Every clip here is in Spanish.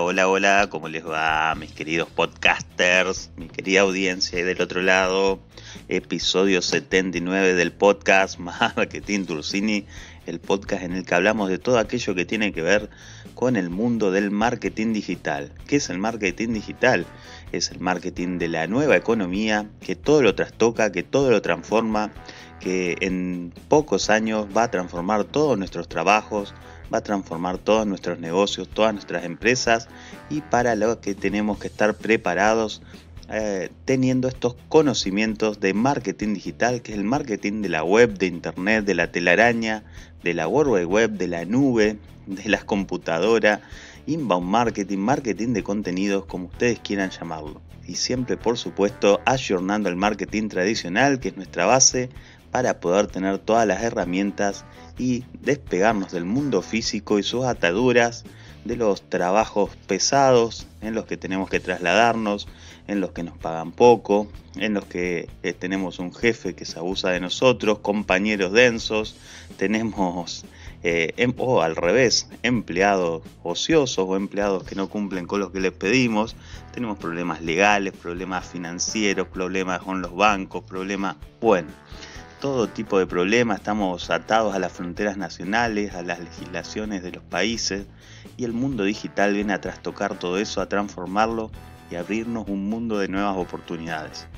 Hola, hola, ¿cómo les va mis queridos podcasters, mi querida audiencia y del otro lado? Episodio 79 del podcast Marketing Turcini, el podcast en el que hablamos de todo aquello que tiene que ver con el mundo del marketing digital. ¿Qué es el marketing digital? Es el marketing de la nueva economía que todo lo trastoca, que todo lo transforma, que en pocos años va a transformar todos nuestros trabajos, va a transformar todos nuestros negocios, todas nuestras empresas y para lo que tenemos que estar preparados eh, teniendo estos conocimientos de marketing digital, que es el marketing de la web, de internet, de la telaraña, de la World Web, de la nube, de las computadoras, inbound marketing, marketing de contenidos, como ustedes quieran llamarlo. Y siempre, por supuesto, ayornando el marketing tradicional, que es nuestra base, para poder tener todas las herramientas y despegarnos del mundo físico y sus ataduras, de los trabajos pesados en los que tenemos que trasladarnos, en los que nos pagan poco, en los que eh, tenemos un jefe que se abusa de nosotros, compañeros densos, tenemos eh, em, o al revés, empleados ociosos o empleados que no cumplen con lo que les pedimos. Tenemos problemas legales, problemas financieros, problemas con los bancos, problemas... Bueno, todo tipo de problemas, estamos atados a las fronteras nacionales, a las legislaciones de los países y el mundo digital viene a trastocar todo eso, a transformarlo y abrirnos un mundo de nuevas oportunidades.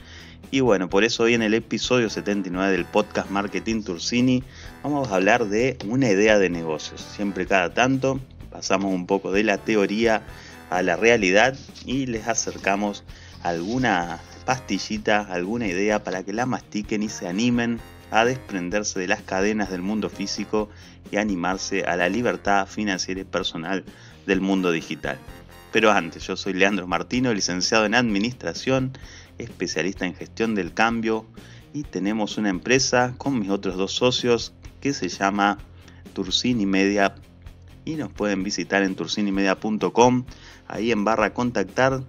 Y bueno, por eso hoy en el episodio 79 del podcast Marketing Tursini vamos a hablar de una idea de negocios. Siempre cada tanto pasamos un poco de la teoría a la realidad y les acercamos alguna pastillita, alguna idea para que la mastiquen y se animen a desprenderse de las cadenas del mundo físico y animarse a la libertad financiera y personal del mundo digital. Pero antes, yo soy Leandro Martino, licenciado en Administración, especialista en gestión del cambio y tenemos una empresa con mis otros dos socios que se llama Turcini Media y nos pueden visitar en turcinimedia.com, ahí en barra contactar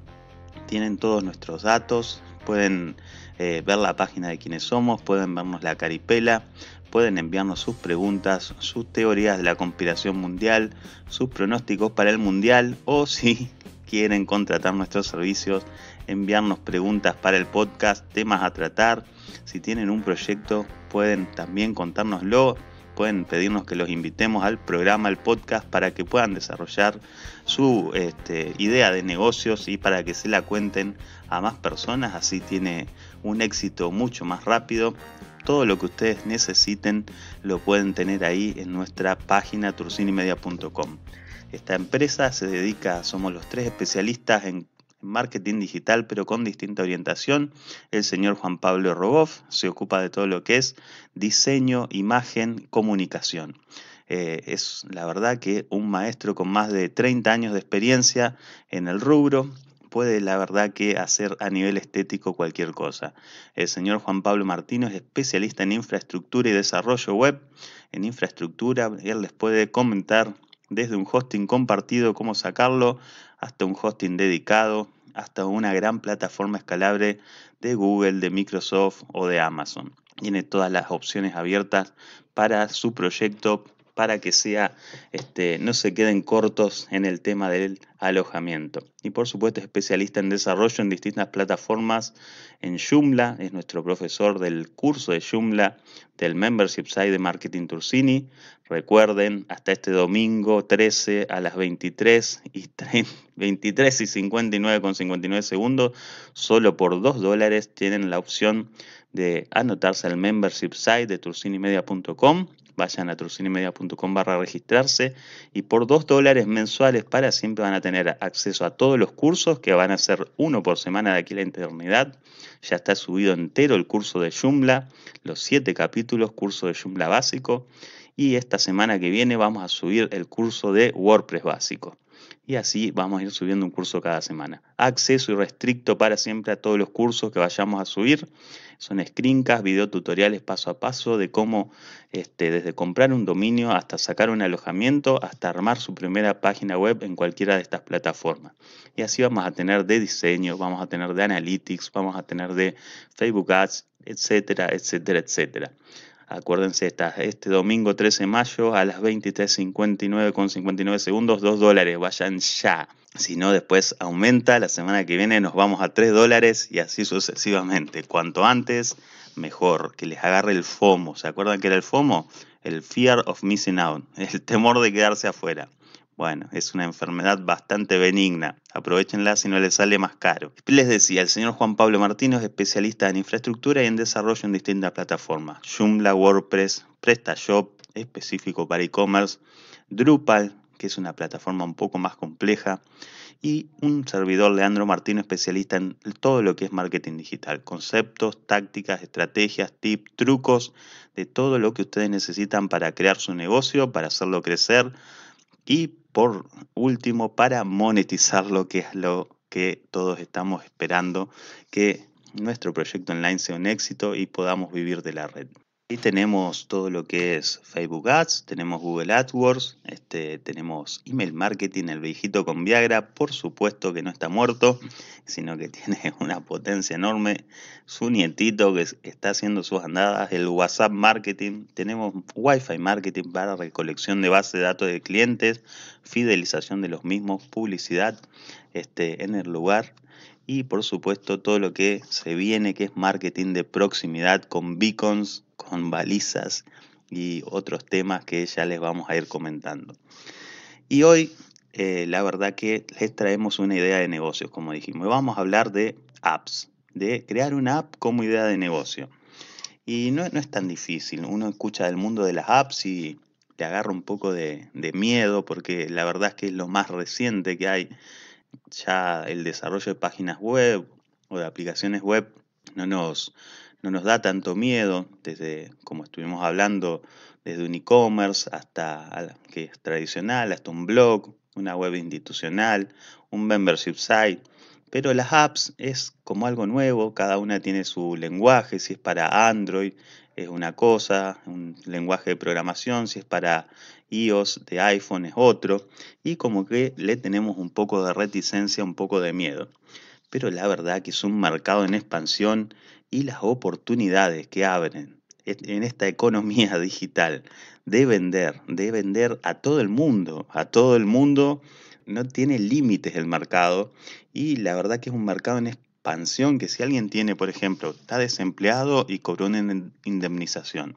tienen todos nuestros datos, pueden eh, ver la página de quienes somos, pueden vernos la caripela, pueden enviarnos sus preguntas, sus teorías de la conspiración mundial, sus pronósticos para el mundial o si quieren contratar nuestros servicios, enviarnos preguntas para el podcast, temas a tratar. Si tienen un proyecto, pueden también contárnoslo, pueden pedirnos que los invitemos al programa, al podcast, para que puedan desarrollar su este, idea de negocios y para que se la cuenten a más personas, así tiene un éxito mucho más rápido. Todo lo que ustedes necesiten lo pueden tener ahí en nuestra página turcinimedia.com. Esta empresa se dedica, somos los tres especialistas en marketing digital, pero con distinta orientación. El señor Juan Pablo Rogoff se ocupa de todo lo que es diseño, imagen, comunicación. Eh, es la verdad que un maestro con más de 30 años de experiencia en el rubro, puede, la verdad, que hacer a nivel estético cualquier cosa. El señor Juan Pablo Martino es especialista en infraestructura y desarrollo web. En infraestructura, él les puede comentar desde un hosting compartido, cómo sacarlo, hasta un hosting dedicado, hasta una gran plataforma escalable de Google, de Microsoft o de Amazon. Tiene todas las opciones abiertas para su proyecto para que sea, este, no se queden cortos en el tema del alojamiento. Y por supuesto especialista en desarrollo en distintas plataformas en Joomla, es nuestro profesor del curso de Joomla del Membership Site de Marketing Tursini. Recuerden, hasta este domingo 13 a las 23 y, 59,59 y con segundos, solo por 2 dólares tienen la opción de anotarse al Membership Site de tursinimedia.com Vayan a trucinemedia.com barra registrarse y por 2 dólares mensuales para siempre van a tener acceso a todos los cursos que van a ser uno por semana de aquí a la eternidad. Ya está subido entero el curso de Joomla, los 7 capítulos, curso de Joomla básico. Y esta semana que viene vamos a subir el curso de WordPress básico y así vamos a ir subiendo un curso cada semana. Acceso irrestricto para siempre a todos los cursos que vayamos a subir. Son screencasts, videotutoriales paso a paso de cómo este, desde comprar un dominio hasta sacar un alojamiento, hasta armar su primera página web en cualquiera de estas plataformas. Y así vamos a tener de diseño, vamos a tener de analytics, vamos a tener de Facebook Ads, etcétera, etcétera, etcétera. Acuérdense, esta este domingo 13 de mayo a las 23.59 con 59 segundos, 2 dólares, vayan ya. Si no, después aumenta, la semana que viene nos vamos a 3 dólares y así sucesivamente. Cuanto antes, mejor, que les agarre el FOMO. ¿Se acuerdan que era el FOMO? El Fear of Missing Out, el temor de quedarse afuera. Bueno, es una enfermedad bastante benigna. Aprovechenla si no les sale más caro. Les decía, el señor Juan Pablo Martino es especialista en infraestructura y en desarrollo en distintas plataformas. Joomla, WordPress, PrestaShop, específico para e-commerce, Drupal, que es una plataforma un poco más compleja, y un servidor Leandro Martino, especialista en todo lo que es marketing digital, conceptos, tácticas, estrategias, tips, trucos, de todo lo que ustedes necesitan para crear su negocio, para hacerlo crecer, y por último, para monetizar lo que es lo que todos estamos esperando, que nuestro proyecto online sea un éxito y podamos vivir de la red tenemos todo lo que es Facebook Ads, tenemos Google AdWords, este, tenemos email marketing, el viejito con Viagra, por supuesto que no está muerto, sino que tiene una potencia enorme, su nietito que está haciendo sus andadas, el WhatsApp marketing, tenemos Wi-Fi marketing para recolección de base de datos de clientes, fidelización de los mismos, publicidad este, en el lugar, y por supuesto todo lo que se viene que es marketing de proximidad con beacons con balizas y otros temas que ya les vamos a ir comentando. Y hoy, eh, la verdad que les traemos una idea de negocios, como dijimos. Vamos a hablar de apps, de crear una app como idea de negocio. Y no, no es tan difícil. Uno escucha del mundo de las apps y te agarra un poco de, de miedo porque la verdad es que es lo más reciente que hay. Ya el desarrollo de páginas web o de aplicaciones web no nos, no nos da tanto miedo, desde como estuvimos hablando, desde un e-commerce hasta que es tradicional, hasta un blog, una web institucional, un membership site. Pero las apps es como algo nuevo, cada una tiene su lenguaje, si es para Android es una cosa, un lenguaje de programación, si es para iOS de iPhone es otro, y como que le tenemos un poco de reticencia, un poco de miedo. Pero la verdad que es un mercado en expansión y las oportunidades que abren en esta economía digital de vender, de vender a todo el mundo, a todo el mundo, no tiene límites el mercado y la verdad que es un mercado en expansión que si alguien tiene, por ejemplo, está desempleado y cobró una indemnización,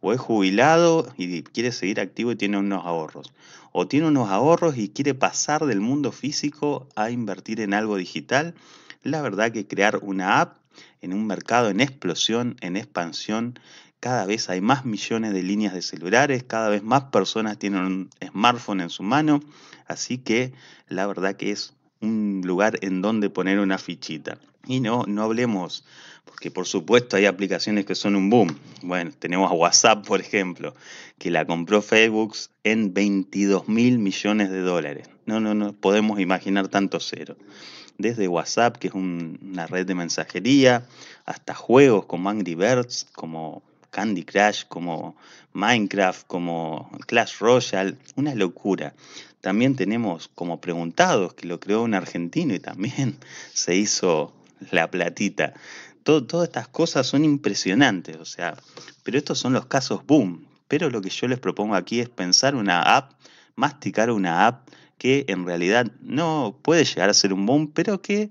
o es jubilado y quiere seguir activo y tiene unos ahorros, o tiene unos ahorros y quiere pasar del mundo físico a invertir en algo digital, la verdad que crear una app en un mercado en explosión, en expansión. Cada vez hay más millones de líneas de celulares, cada vez más personas tienen un smartphone en su mano, así que la verdad que es un lugar en donde poner una fichita. Y no, no hablemos, porque por supuesto hay aplicaciones que son un boom. Bueno, tenemos a WhatsApp, por ejemplo, que la compró Facebook en 22 mil millones de dólares. No, no, no podemos imaginar tanto cero desde WhatsApp, que es una red de mensajería, hasta juegos como Angry Birds, como Candy Crush, como Minecraft, como Clash Royale, una locura. También tenemos como Preguntados, que lo creó un argentino y también se hizo la platita. todas estas cosas son impresionantes, o sea, pero estos son los casos boom. Pero lo que yo les propongo aquí es pensar una app, masticar una app, que en realidad no puede llegar a ser un boom, pero que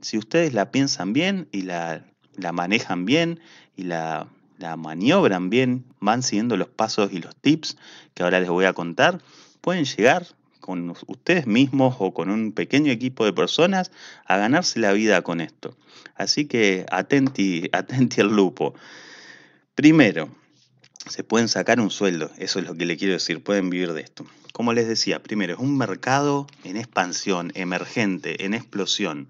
si ustedes la piensan bien y la, la manejan bien y la, maniobran bien, van siguiendo los pasos y los tips que ahora les voy a contar, pueden llegar con ustedes mismos o con un pequeño equipo de personas a ganarse la vida con esto. Así que atenti, atenti al lupo. Primero, se pueden sacar un sueldo, eso es lo que le quiero decir, pueden vivir de esto como les decía, primero es un mercado en expansión, emergente, en explosión.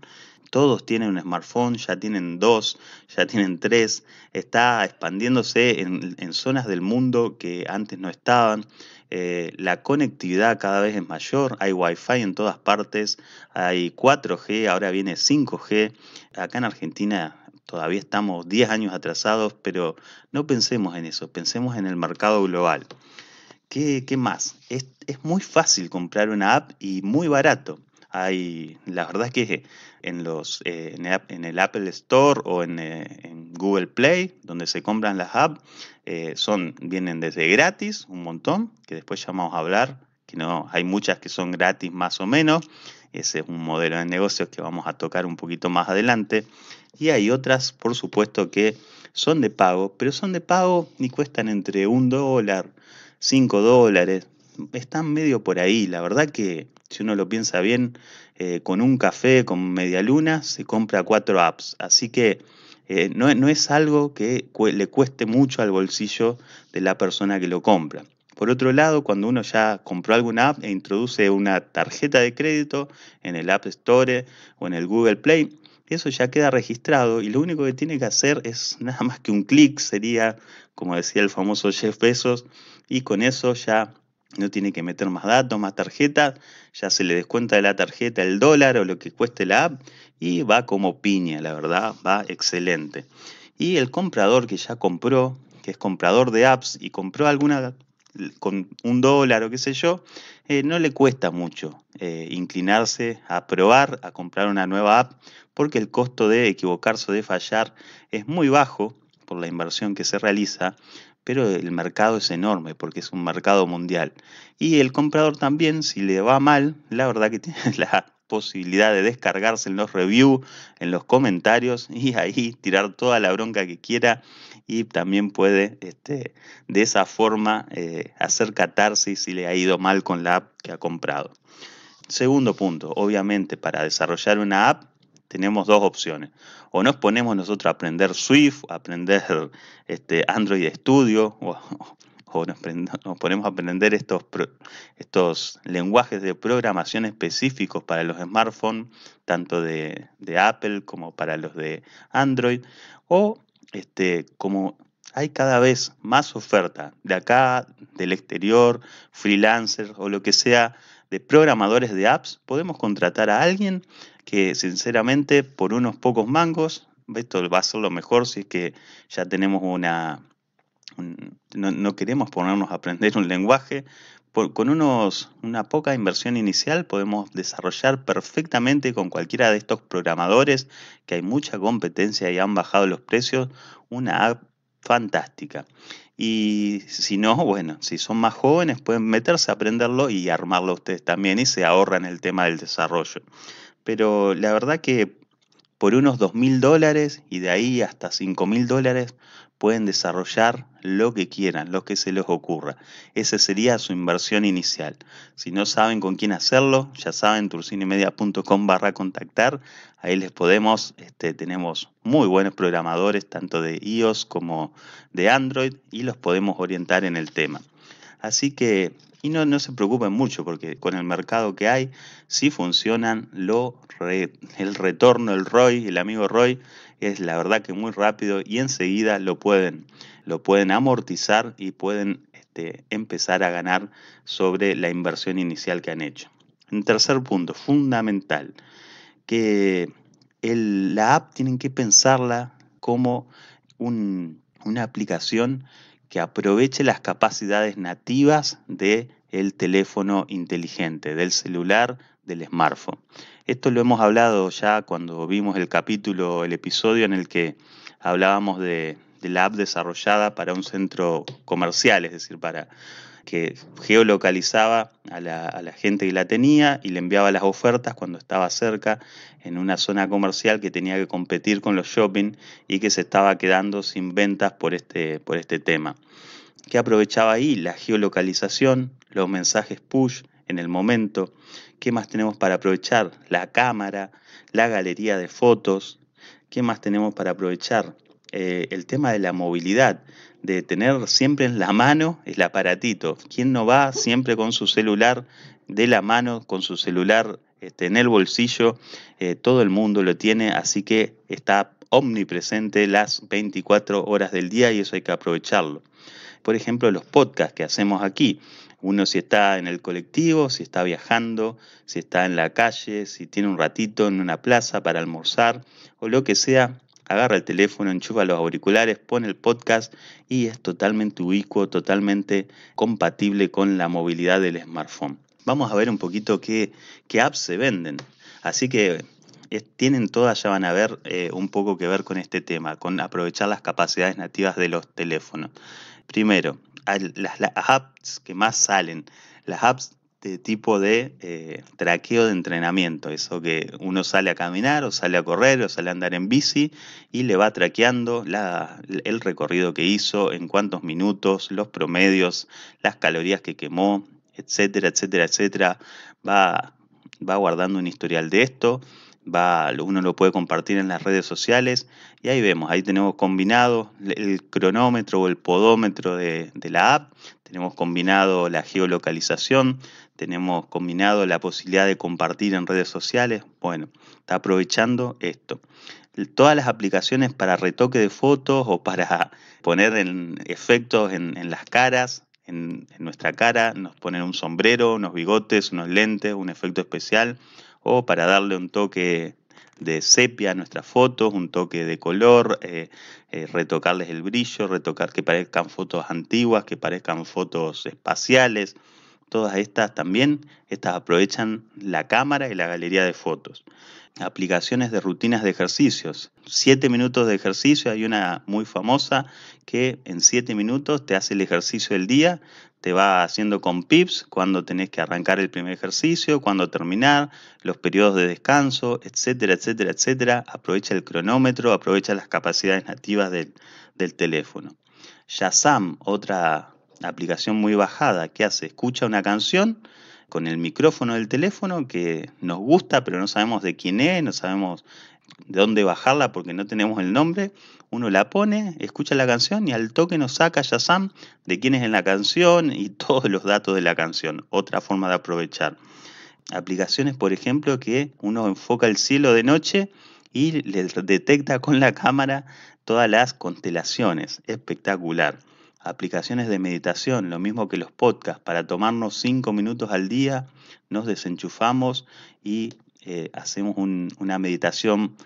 Todos tienen un smartphone, ya tienen dos, ya tienen tres, está expandiéndose en, zonas del mundo que antes no estaban. Eh, la conectividad cada vez es mayor, hay wifi en todas partes, hay 4G, ahora viene 5G. Acá en Argentina todavía estamos 10 años atrasados, pero no pensemos en eso, pensemos en el mercado global. ¿Qué, más? Es, muy fácil comprar una app y muy barato. Hay, la verdad es que en, los, eh, en, el Apple Store o eh, en, Google Play, donde se compran las apps, eh, son, vienen desde gratis, un montón, que después ya vamos a hablar, que no, hay muchas que son gratis más o menos, ese es un modelo de negocios que vamos a tocar un poquito más adelante. Y hay otras, por supuesto, que son de pago, pero son de pago y cuestan entre un dólar, 5 dólares. Están medio por ahí. La verdad que si uno lo piensa bien, eh, con un café, con media luna, se compra cuatro apps. Así que eh, no, es algo que le cueste mucho al bolsillo de la persona que lo compra. Por otro lado, cuando uno ya compró alguna app e introduce una tarjeta de crédito en el App Store o en el Google Play, eso ya queda registrado y lo único que tiene que hacer es nada más que un clic, sería, como decía el famoso Jeff Bezos, y con eso ya no tiene que meter más datos, más tarjetas, ya se le descuenta de la tarjeta el dólar o lo que cueste la app y va como piña, la verdad, va excelente. Y el comprador que ya compró, que es comprador de apps y compró alguna con un dólar o qué sé yo, eh, no le cuesta mucho eh, inclinarse a probar, a comprar una nueva app, porque el costo de equivocarse o de fallar es muy bajo por la inversión que se realiza, pero el mercado es enorme porque es un mercado mundial. Y el comprador también, si le va mal, la verdad que tiene la posibilidad de descargarse en los reviews, en los comentarios y ahí tirar toda la bronca que quiera y también puede este, de esa forma eh, hacer catarse si le ha ido mal con la app que ha comprado. Segundo punto, obviamente para desarrollar una app tenemos dos opciones. O nos ponemos nosotros a aprender Swift, a aprender este, Android Studio, o, nos, ponemos a aprender estos, estos lenguajes de programación específicos para los smartphones, tanto de, Apple como para los de Android. O este, como hay cada vez más oferta de acá, del exterior, freelancers o lo que sea de programadores de apps, podemos contratar a alguien que sinceramente por unos pocos mangos, esto va a ser lo mejor si es que ya tenemos una... no, queremos ponernos a aprender un lenguaje. con unos, una poca inversión inicial podemos desarrollar perfectamente con cualquiera de estos programadores, que hay mucha competencia y han bajado los precios, una app fantástica. Y si no, bueno, si son más jóvenes pueden meterse a aprenderlo y armarlo ustedes también y se ahorran el tema del desarrollo pero la verdad que por unos mil dólares y de ahí hasta 5.000 dólares pueden desarrollar lo que quieran, lo que se les ocurra. Esa sería su inversión inicial. Si no saben con quién hacerlo, ya saben, turcinemedia.com barra contactar. Ahí les podemos, este, tenemos muy buenos programadores, tanto de iOS como de Android, y los podemos orientar en el tema. Así que, y no, se preocupen mucho porque con el mercado que hay, sí funcionan lo el retorno, el ROI, el amigo ROI, es la verdad que muy rápido y enseguida lo pueden, lo pueden amortizar y pueden este, empezar a ganar sobre la inversión inicial que han hecho. Un tercer punto, fundamental, que el, la app tienen que pensarla como una aplicación que aproveche las capacidades nativas del el teléfono inteligente, del celular, del smartphone. Esto lo hemos hablado ya cuando vimos el capítulo, el episodio en el que hablábamos de, de la app desarrollada para un centro comercial, es decir, para que geolocalizaba a la, gente que la tenía y le enviaba las ofertas cuando estaba cerca en una zona comercial que tenía que competir con los shopping y que se estaba quedando sin ventas por este, por este tema. ¿Qué aprovechaba ahí? La geolocalización, los mensajes push en el momento. ¿Qué más tenemos para aprovechar? La cámara, la galería de fotos. ¿Qué más tenemos para aprovechar? Eh, el tema de la movilidad de tener siempre en la mano el aparatito. ¿Quién no va siempre con su celular de la mano, con su celular este, en el bolsillo? Eh, todo el mundo lo tiene, así que está omnipresente las 24 horas del día y eso hay que aprovecharlo. Por ejemplo, los podcasts que hacemos aquí. Uno si está en el colectivo, si está viajando, si está en la calle, si tiene un ratito en una plaza para almorzar o lo que sea, agarra el teléfono, enchufa los auriculares, pone el podcast y es totalmente ubicuo, totalmente compatible con la movilidad del smartphone. Vamos a ver un poquito qué, qué apps se venden. Así que tienen todas, ya van a ver, eh, un poco que ver con este tema, con aprovechar las capacidades nativas de los teléfonos. Primero, las, las apps que más salen, las apps este tipo de eh, traqueo de entrenamiento, eso que uno sale a caminar o sale a correr o sale a andar en bici y le va traqueando la, el recorrido que hizo, en cuántos minutos, los promedios, las calorías que quemó, etcétera, etcétera, etcétera. Va, va guardando un historial de esto. Va, uno lo puede compartir en las redes sociales y ahí vemos, ahí tenemos combinado el cronómetro o el podómetro de, de la app, tenemos combinado la geolocalización, tenemos combinado la posibilidad de compartir en redes sociales. Bueno, está aprovechando esto. Todas las aplicaciones para retoque de fotos o para poner en efectos en, las caras, en, en, nuestra cara, nos ponen un sombrero, unos bigotes, unos lentes, un efecto especial o para darle un toque de sepia nuestras fotos, un toque de color, eh, eh, retocarles el brillo, retocar que parezcan fotos antiguas, que parezcan fotos espaciales. Todas estas también, estas aprovechan la cámara y la galería de fotos. Aplicaciones de rutinas de ejercicios. Siete minutos de ejercicio, hay una muy famosa que en siete minutos te hace el ejercicio del día, te va haciendo con pips cuando tenés que arrancar el primer ejercicio, cuando terminar, los periodos de descanso, etcétera, etcétera, etcétera. Aprovecha el cronómetro, aprovecha las capacidades nativas del, del teléfono. Shazam, otra aplicación muy bajada que hace, escucha una canción con el micrófono del teléfono que nos gusta, pero no sabemos de quién es, no sabemos de dónde bajarla porque no tenemos el nombre. Uno la pone, escucha la canción y al toque nos saca sam de quién es en la canción y todos los datos de la canción. Otra forma de aprovechar. Aplicaciones, por ejemplo, que uno enfoca el cielo de noche y le detecta con la cámara todas las constelaciones. Espectacular aplicaciones de meditación, lo mismo que los podcasts, para tomarnos cinco minutos al día, nos desenchufamos y eh, hacemos una meditación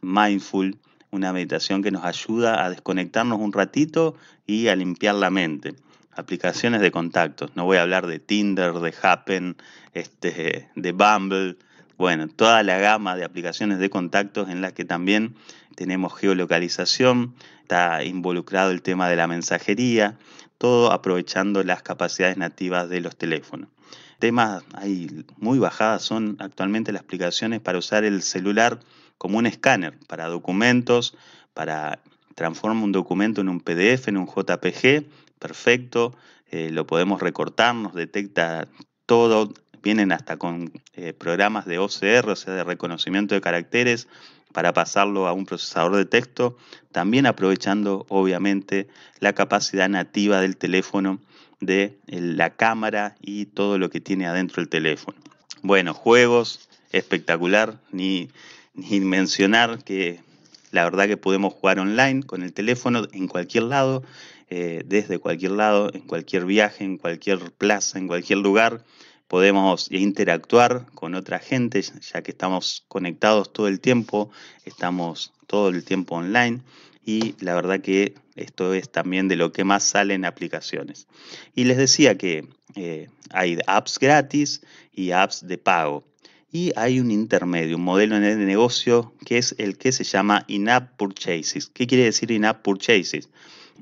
mindful, una meditación que nos ayuda a desconectarnos un ratito y a limpiar la mente. Aplicaciones de contactos, no voy a hablar de Tinder, de Happen, este, de Bumble, bueno, toda la gama de aplicaciones de contactos en las que también tenemos geolocalización, está involucrado el tema de la mensajería, todo aprovechando las capacidades nativas de los teléfonos. Temas ahí muy bajadas son actualmente las aplicaciones para usar el celular como un escáner para documentos, para transformar un documento en un PDF, en un JPG, perfecto, eh, lo podemos recortar, nos detecta todo, vienen hasta con eh, programas de OCR, o sea, de reconocimiento de caracteres, para pasarlo a un procesador de texto, también aprovechando obviamente la capacidad nativa del teléfono, de eh, la cámara y todo lo que tiene adentro el teléfono. Bueno, juegos, espectacular, ni, mencionar que la verdad que podemos jugar online con el teléfono en cualquier lado, eh, desde cualquier lado, en cualquier viaje, en cualquier plaza, en cualquier lugar podemos interactuar con otra gente, ya que estamos conectados todo el tiempo, estamos todo el tiempo online y la verdad que esto es también de lo que más sale en aplicaciones. Y les decía que eh, hay apps gratis y apps de pago. Y hay un intermedio, un modelo de negocio que es el que se llama in-app purchases. ¿Qué quiere decir in-app purchases?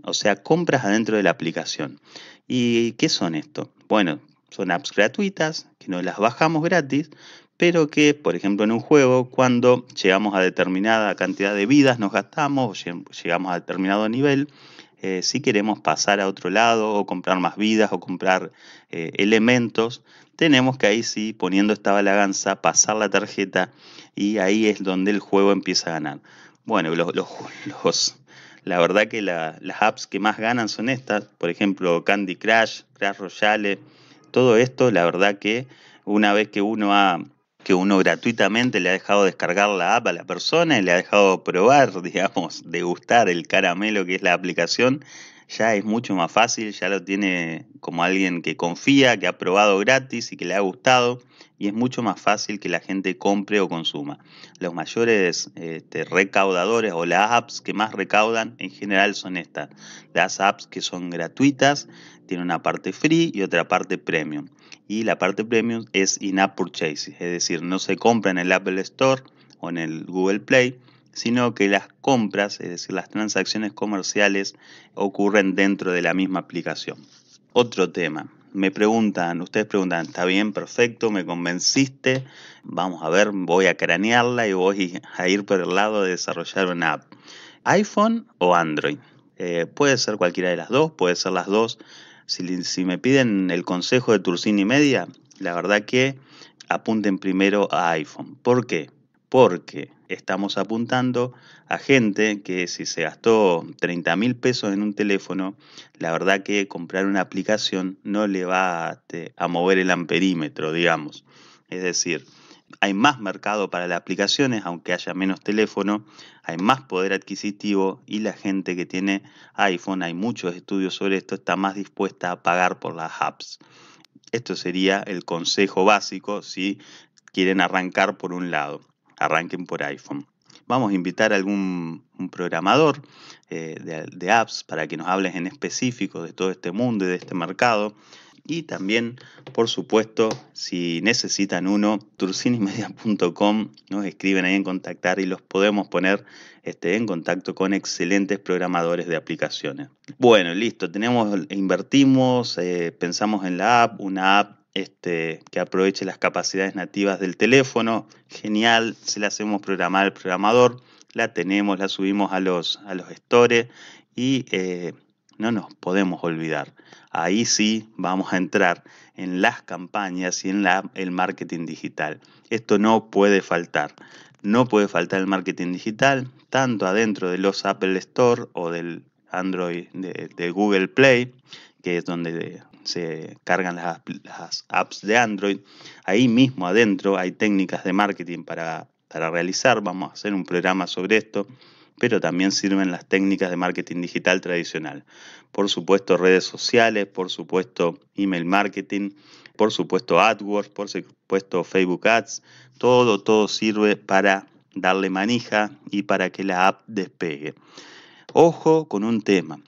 O sea, compras adentro de la aplicación. ¿Y qué son esto? Bueno, son apps gratuitas, que no las bajamos gratis, pero que, por ejemplo, en un juego, cuando llegamos a determinada cantidad de vidas, nos gastamos, llegamos a determinado nivel, eh, si queremos pasar a otro lado o comprar más vidas o comprar eh, elementos, tenemos que ahí sí, poniendo esta balaganza, pasar la tarjeta y ahí es donde el juego empieza a ganar. Bueno, los, la verdad que las apps que más ganan son estas, por ejemplo, Candy Crush, Crash Royale, todo esto, la verdad que una vez que uno ha que uno gratuitamente le ha dejado descargar la app a la persona y le ha dejado probar, digamos, degustar el caramelo que es la aplicación, ya es mucho más fácil, ya lo tiene como alguien que confía, que ha probado gratis y que le ha gustado, y es mucho más fácil que la gente compre o consuma. Los mayores este, recaudadores o las apps que más recaudan en general son estas, las apps que son gratuitas, tiene una parte free y otra parte premium. Y la parte premium es in-app purchases, es decir, no se compra en el Apple Store o en el Google Play, sino que las compras, es decir, las transacciones comerciales ocurren dentro de la misma aplicación. Otro tema, me preguntan, ustedes preguntan, está bien, perfecto, me convenciste, vamos a ver, voy a cranearla y voy a ir por el lado de desarrollar una app. iPhone o Android. Eh, puede ser cualquiera de las dos, puede ser las dos si, me piden el consejo de Turcini Media, la verdad que apunten primero a iPhone. ¿Por qué? Porque estamos apuntando a gente que si se gastó 30 mil pesos en un teléfono, la verdad que comprar una aplicación no le va a mover el amperímetro, digamos. Es decir, hay más mercado para las aplicaciones, aunque haya menos teléfono, hay más poder adquisitivo y la gente que tiene iPhone, hay muchos estudios sobre esto, está más dispuesta a pagar por las apps. Esto sería el consejo básico si quieren arrancar por un lado, arranquen por iPhone. Vamos a invitar a algún un programador eh, de, de apps para que nos hables en específico de todo este mundo y de este mercado. Y también, por supuesto, si necesitan uno, turcinimedia.com, nos escriben ahí en contactar y los podemos poner este, en contacto con excelentes programadores de aplicaciones. Bueno, listo, tenemos, invertimos, eh, pensamos en la app, una app este, que aproveche las capacidades nativas del teléfono. Genial, se la hacemos programar al programador, la tenemos, la subimos a los, a los stores y eh, no nos podemos olvidar ahí sí vamos a entrar en las campañas y en el marketing digital. Esto no puede faltar. No puede faltar el marketing digital, tanto adentro de los Apple Store o del Android de, Google Play, que es donde se cargan las, apps de Android. Ahí mismo adentro hay técnicas de marketing para, para realizar. Vamos a hacer un programa sobre esto pero también sirven las técnicas de marketing digital tradicional. Por supuesto, redes sociales, por supuesto, email marketing, por supuesto, AdWords, por supuesto, Facebook Ads. Todo, todo sirve para darle manija y para que la app despegue. Ojo con un tema.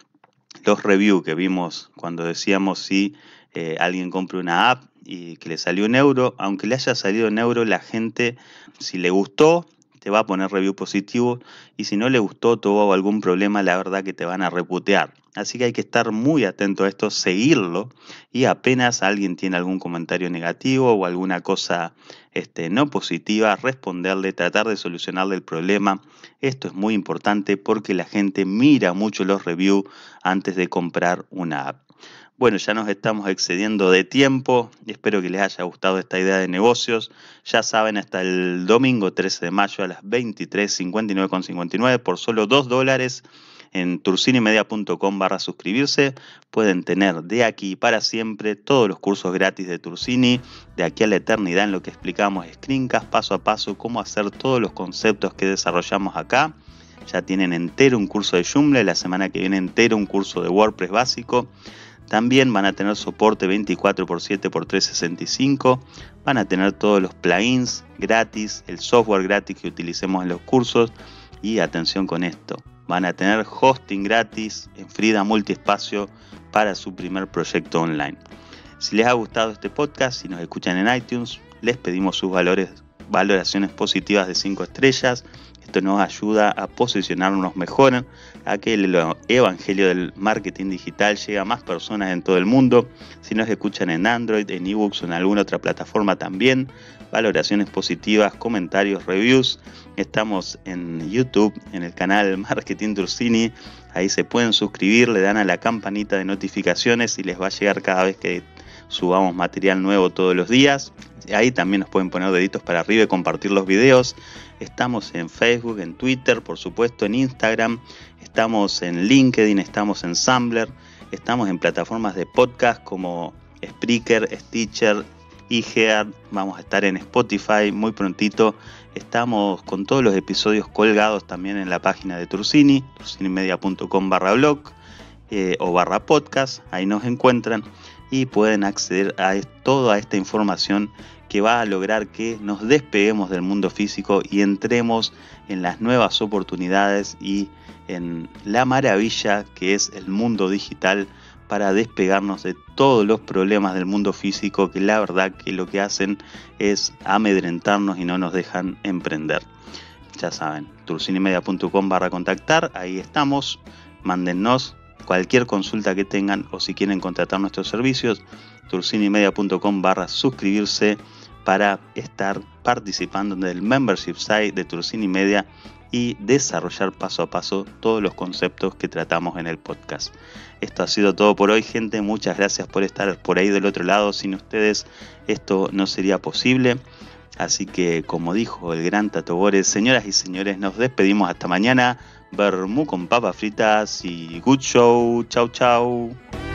Los reviews que vimos cuando decíamos si eh, alguien compró una app y que le salió un euro, aunque le haya salido un euro, la gente, si le gustó, te va a poner review positivo y si no le gustó, tuvo algún problema, la verdad que te van a reputear. Así que hay que estar muy atento a esto, seguirlo y apenas alguien tiene algún comentario negativo o alguna cosa este, no positiva, responderle, tratar de solucionarle el problema. Esto es muy importante porque la gente mira mucho los reviews antes de comprar una app. Bueno, ya nos estamos excediendo de tiempo. Espero que les haya gustado esta idea de negocios. Ya saben, hasta el domingo 13 de mayo a las 23.59.59 por solo 2 dólares en turcinimedia.com barra suscribirse. Pueden tener de aquí para siempre todos los cursos gratis de Turcini, de aquí a la eternidad en lo que explicamos screencast paso a paso, cómo hacer todos los conceptos que desarrollamos acá. Ya tienen entero un curso de Joomla, la semana que viene entero un curso de WordPress básico. También van a tener soporte 24x7 x 365, van a tener todos los plugins gratis, el software gratis que utilicemos en los cursos y atención con esto, van a tener hosting gratis en Frida Multiespacio para su primer proyecto online. Si les ha gustado este podcast y nos escuchan en iTunes, les pedimos sus valoraciones positivas de 5 estrellas esto nos ayuda a posicionarnos mejor, a que el evangelio del marketing digital llegue a más personas en todo el mundo. Si nos escuchan en Android, en ebooks o en alguna otra plataforma también, valoraciones positivas, comentarios, reviews. Estamos en YouTube, en el canal Marketing Turcini. Ahí se pueden suscribir, le dan a la campanita de notificaciones y les va a llegar cada vez que subamos material nuevo todos los días. Ahí también nos pueden poner deditos para arriba y compartir los videos. Estamos en Facebook, en Twitter, por supuesto, en Instagram, estamos en LinkedIn, estamos en Sambler, estamos en plataformas de podcast como Spreaker, Stitcher, IGEAD, vamos a estar en Spotify muy prontito. Estamos con todos los episodios colgados también en la página de Turcini... ...turcinimedia.com barra blog eh, o barra podcast, ahí nos encuentran y pueden acceder a e, toda esta información que va a lograr que nos despeguemos del mundo físico y entremos en las nuevas oportunidades y en la maravilla que es el mundo digital para despegarnos de todos los problemas del mundo físico que la verdad que lo que hacen es amedrentarnos y no nos dejan emprender. Ya saben, turcinimedia.com barra contactar, ahí estamos, mándennos Cualquier consulta que tengan o si quieren contratar nuestros servicios, turcinimedia.com barra suscribirse para estar participando en el membership site de Turcini Media y desarrollar paso a paso todos los conceptos que tratamos en el podcast. Esto ha sido todo por hoy, gente. Muchas gracias por estar por ahí del otro lado. Sin ustedes esto no sería posible. Así que, como dijo el gran Tato señoras y señores, nos despedimos hasta mañana. Bermú con papas fritas y good show. Chau, chau.